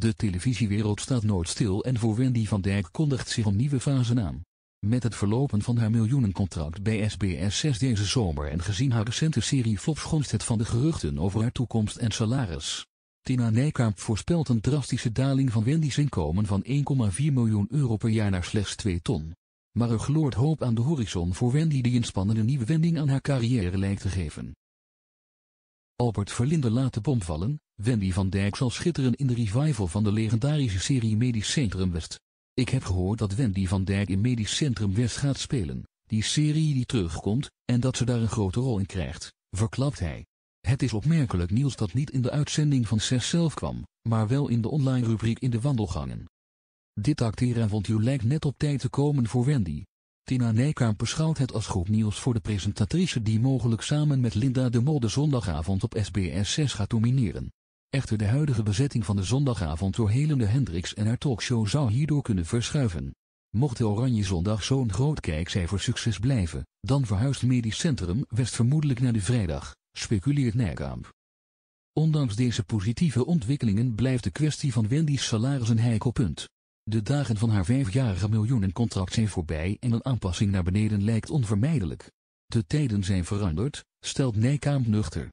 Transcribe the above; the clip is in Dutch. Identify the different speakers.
Speaker 1: De televisiewereld staat nooit stil en voor Wendy van Dijk kondigt zich een nieuwe fase aan. Met het verlopen van haar miljoenencontract bij SBS 6 deze zomer en gezien haar recente serie Flops gonst het van de geruchten over haar toekomst en salaris. Tina Nijkamp voorspelt een drastische daling van Wendy's inkomen van 1,4 miljoen euro per jaar naar slechts 2 ton. Maar er gloort hoop aan de horizon voor Wendy die een spannende nieuwe wending aan haar carrière lijkt te geven. Albert Verlinden laat de bom vallen, Wendy van Dijk zal schitteren in de revival van de legendarische serie Medisch Centrum West. Ik heb gehoord dat Wendy van Dijk in Medisch Centrum West gaat spelen, die serie die terugkomt, en dat ze daar een grote rol in krijgt, verklapt hij. Het is opmerkelijk nieuws dat niet in de uitzending van 6 zelf kwam, maar wel in de online rubriek in de wandelgangen. Dit acteeravontuur lijkt net op tijd te komen voor Wendy. Tina Nijkaam beschouwt het als goed nieuws voor de presentatrice die mogelijk samen met Linda de Mol de zondagavond op SBS 6 gaat domineren. Echter de huidige bezetting van de zondagavond door Helende Hendricks en haar talkshow zou hierdoor kunnen verschuiven. Mocht de Oranje Zondag zo'n groot kijkcijfer succes blijven, dan verhuist Medisch Centrum West vermoedelijk naar de vrijdag, speculeert Nijkamp. Ondanks deze positieve ontwikkelingen blijft de kwestie van Wendy's salaris een heikel punt. De dagen van haar vijfjarige miljoenencontract zijn voorbij en een aanpassing naar beneden lijkt onvermijdelijk. De tijden zijn veranderd, stelt Nijkamp nuchter.